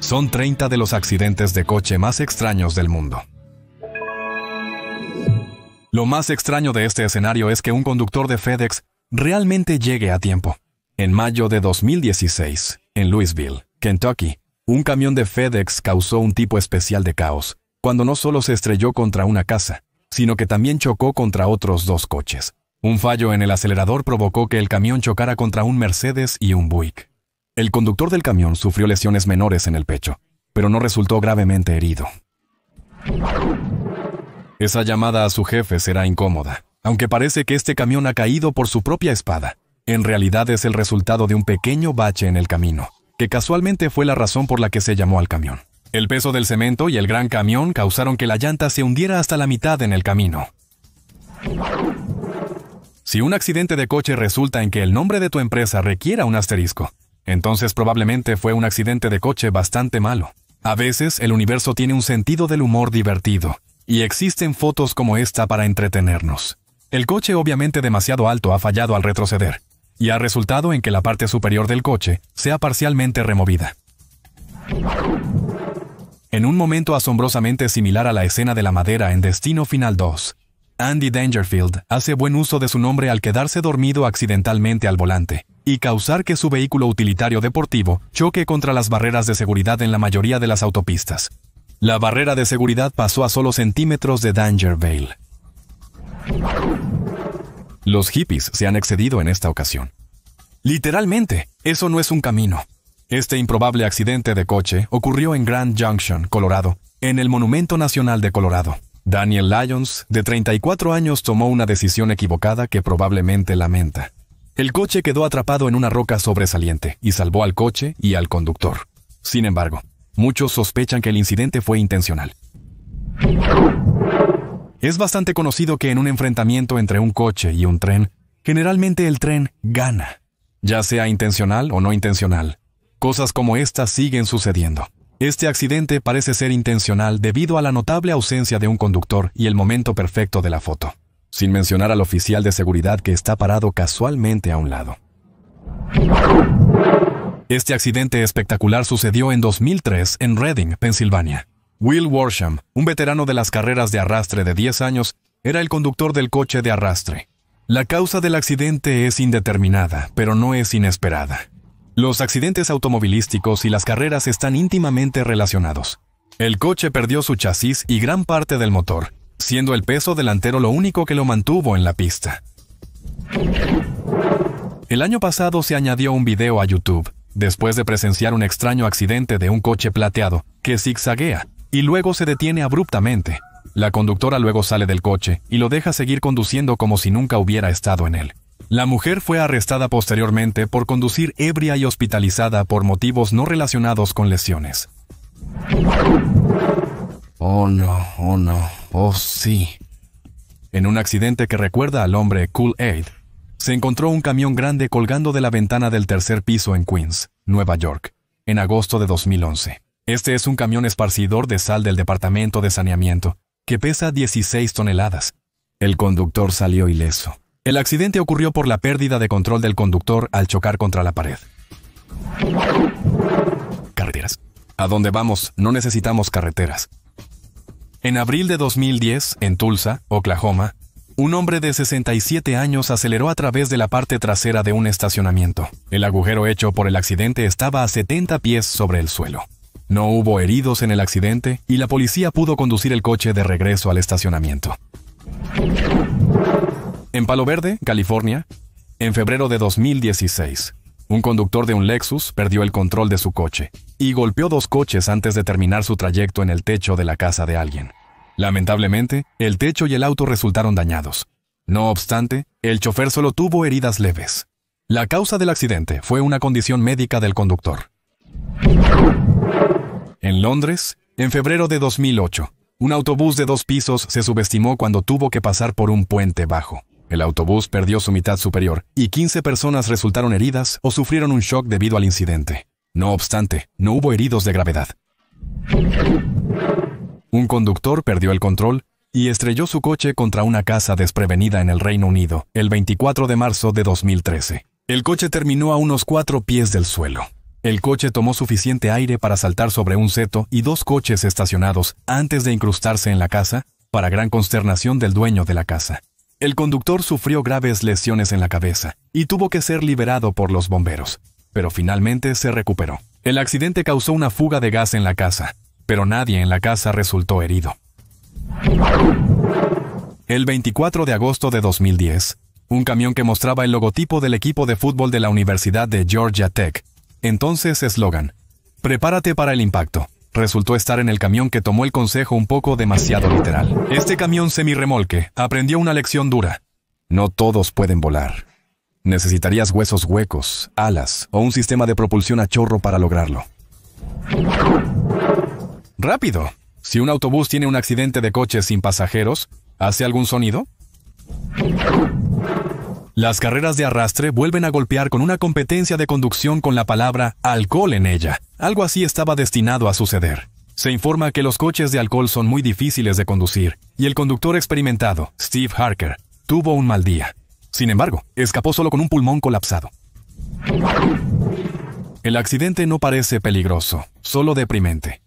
son 30 de los accidentes de coche más extraños del mundo. Lo más extraño de este escenario es que un conductor de FedEx realmente llegue a tiempo. En mayo de 2016, en Louisville, Kentucky, un camión de FedEx causó un tipo especial de caos, cuando no solo se estrelló contra una casa, sino que también chocó contra otros dos coches. Un fallo en el acelerador provocó que el camión chocara contra un Mercedes y un Buick. El conductor del camión sufrió lesiones menores en el pecho, pero no resultó gravemente herido. Esa llamada a su jefe será incómoda, aunque parece que este camión ha caído por su propia espada. En realidad es el resultado de un pequeño bache en el camino, que casualmente fue la razón por la que se llamó al camión. El peso del cemento y el gran camión causaron que la llanta se hundiera hasta la mitad en el camino. Si un accidente de coche resulta en que el nombre de tu empresa requiera un asterisco, entonces probablemente fue un accidente de coche bastante malo. A veces el universo tiene un sentido del humor divertido, y existen fotos como esta para entretenernos. El coche obviamente demasiado alto ha fallado al retroceder, y ha resultado en que la parte superior del coche sea parcialmente removida. En un momento asombrosamente similar a la escena de la madera en Destino Final 2, Andy Dangerfield hace buen uso de su nombre al quedarse dormido accidentalmente al volante y causar que su vehículo utilitario deportivo choque contra las barreras de seguridad en la mayoría de las autopistas. La barrera de seguridad pasó a solo centímetros de Dangervale. Los hippies se han excedido en esta ocasión. Literalmente, eso no es un camino. Este improbable accidente de coche ocurrió en Grand Junction, Colorado, en el Monumento Nacional de Colorado. Daniel Lyons, de 34 años, tomó una decisión equivocada que probablemente lamenta. El coche quedó atrapado en una roca sobresaliente y salvó al coche y al conductor. Sin embargo, muchos sospechan que el incidente fue intencional. Es bastante conocido que en un enfrentamiento entre un coche y un tren, generalmente el tren gana, ya sea intencional o no intencional. Cosas como estas siguen sucediendo. Este accidente parece ser intencional debido a la notable ausencia de un conductor y el momento perfecto de la foto, sin mencionar al oficial de seguridad que está parado casualmente a un lado. Este accidente espectacular sucedió en 2003 en Reading, Pensilvania. Will Warsham, un veterano de las carreras de arrastre de 10 años, era el conductor del coche de arrastre. La causa del accidente es indeterminada, pero no es inesperada. Los accidentes automovilísticos y las carreras están íntimamente relacionados. El coche perdió su chasis y gran parte del motor, siendo el peso delantero lo único que lo mantuvo en la pista. El año pasado se añadió un video a YouTube, después de presenciar un extraño accidente de un coche plateado, que zigzaguea, y luego se detiene abruptamente. La conductora luego sale del coche y lo deja seguir conduciendo como si nunca hubiera estado en él. La mujer fue arrestada posteriormente por conducir ebria y hospitalizada por motivos no relacionados con lesiones. Oh no, oh no, oh sí. En un accidente que recuerda al hombre Cool Aid, se encontró un camión grande colgando de la ventana del tercer piso en Queens, Nueva York, en agosto de 2011. Este es un camión esparcidor de sal del Departamento de Saneamiento, que pesa 16 toneladas. El conductor salió ileso. El accidente ocurrió por la pérdida de control del conductor al chocar contra la pared. Carreteras. A dónde vamos no necesitamos carreteras. En abril de 2010, en Tulsa, Oklahoma, un hombre de 67 años aceleró a través de la parte trasera de un estacionamiento. El agujero hecho por el accidente estaba a 70 pies sobre el suelo. No hubo heridos en el accidente y la policía pudo conducir el coche de regreso al estacionamiento. En Palo Verde, California, en febrero de 2016, un conductor de un Lexus perdió el control de su coche y golpeó dos coches antes de terminar su trayecto en el techo de la casa de alguien. Lamentablemente, el techo y el auto resultaron dañados. No obstante, el chofer solo tuvo heridas leves. La causa del accidente fue una condición médica del conductor. En Londres, en febrero de 2008, un autobús de dos pisos se subestimó cuando tuvo que pasar por un puente bajo. El autobús perdió su mitad superior y 15 personas resultaron heridas o sufrieron un shock debido al incidente. No obstante, no hubo heridos de gravedad. Un conductor perdió el control y estrelló su coche contra una casa desprevenida en el Reino Unido el 24 de marzo de 2013. El coche terminó a unos cuatro pies del suelo. El coche tomó suficiente aire para saltar sobre un seto y dos coches estacionados antes de incrustarse en la casa, para gran consternación del dueño de la casa. El conductor sufrió graves lesiones en la cabeza y tuvo que ser liberado por los bomberos, pero finalmente se recuperó. El accidente causó una fuga de gas en la casa, pero nadie en la casa resultó herido. El 24 de agosto de 2010, un camión que mostraba el logotipo del equipo de fútbol de la Universidad de Georgia Tech, entonces eslogan, Prepárate para el impacto, resultó estar en el camión que tomó el consejo un poco demasiado literal. Este camión semi-remolque aprendió una lección dura. No todos pueden volar. Necesitarías huesos huecos, alas o un sistema de propulsión a chorro para lograrlo. Rápido. Si un autobús tiene un accidente de coche sin pasajeros, ¿hace algún sonido? Las carreras de arrastre vuelven a golpear con una competencia de conducción con la palabra alcohol en ella. Algo así estaba destinado a suceder. Se informa que los coches de alcohol son muy difíciles de conducir, y el conductor experimentado, Steve Harker, tuvo un mal día. Sin embargo, escapó solo con un pulmón colapsado. El accidente no parece peligroso, solo deprimente.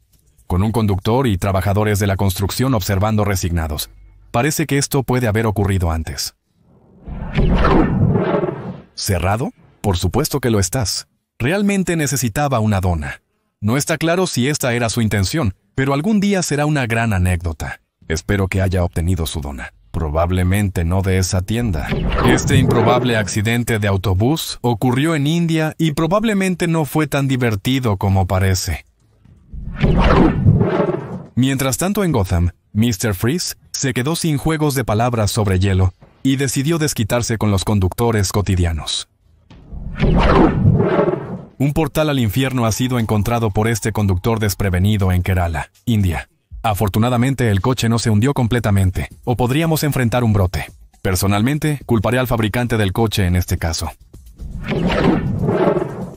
Con un conductor y trabajadores de la construcción observando resignados, parece que esto puede haber ocurrido antes. ¿Cerrado? Por supuesto que lo estás. Realmente necesitaba una dona. No está claro si esta era su intención, pero algún día será una gran anécdota. Espero que haya obtenido su dona. Probablemente no de esa tienda. Este improbable accidente de autobús ocurrió en India y probablemente no fue tan divertido como parece. Mientras tanto en Gotham, Mr. Freeze se quedó sin juegos de palabras sobre hielo y decidió desquitarse con los conductores cotidianos. Un portal al infierno ha sido encontrado por este conductor desprevenido en Kerala, India. Afortunadamente el coche no se hundió completamente, o podríamos enfrentar un brote. Personalmente, culparé al fabricante del coche en este caso.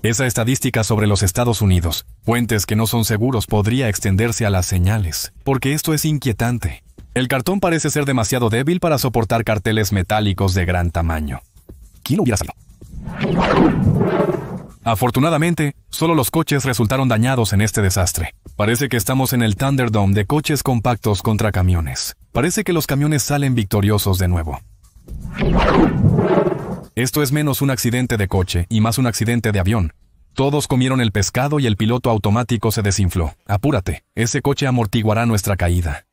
Esa estadística sobre los Estados Unidos, puentes que no son seguros, podría extenderse a las señales, porque esto es inquietante. El cartón parece ser demasiado débil para soportar carteles metálicos de gran tamaño. ¿Quién hubiera sabido? Afortunadamente, solo los coches resultaron dañados en este desastre. Parece que estamos en el Thunderdome de coches compactos contra camiones. Parece que los camiones salen victoriosos de nuevo. Esto es menos un accidente de coche y más un accidente de avión. Todos comieron el pescado y el piloto automático se desinfló. Apúrate, ese coche amortiguará nuestra caída.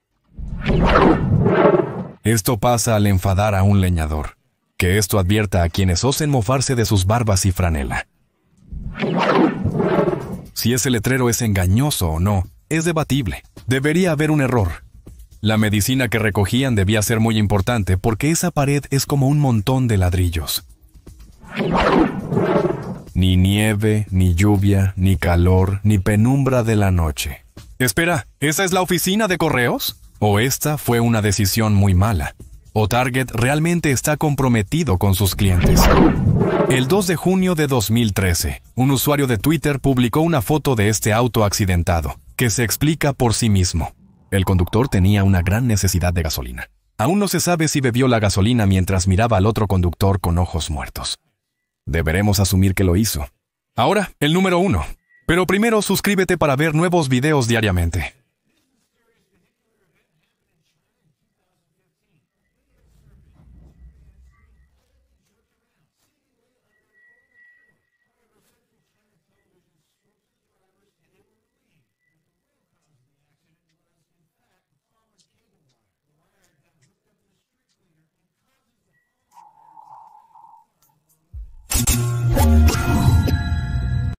Esto pasa al enfadar a un leñador. Que esto advierta a quienes osen mofarse de sus barbas y franela. Si ese letrero es engañoso o no, es debatible. Debería haber un error. La medicina que recogían debía ser muy importante porque esa pared es como un montón de ladrillos. Ni nieve, ni lluvia, ni calor, ni penumbra de la noche. Espera, ¿esa es la oficina de correos? O esta fue una decisión muy mala. O Target realmente está comprometido con sus clientes. El 2 de junio de 2013, un usuario de Twitter publicó una foto de este auto accidentado, que se explica por sí mismo. El conductor tenía una gran necesidad de gasolina. Aún no se sabe si bebió la gasolina mientras miraba al otro conductor con ojos muertos. Deberemos asumir que lo hizo. Ahora, el número uno. Pero primero suscríbete para ver nuevos videos diariamente.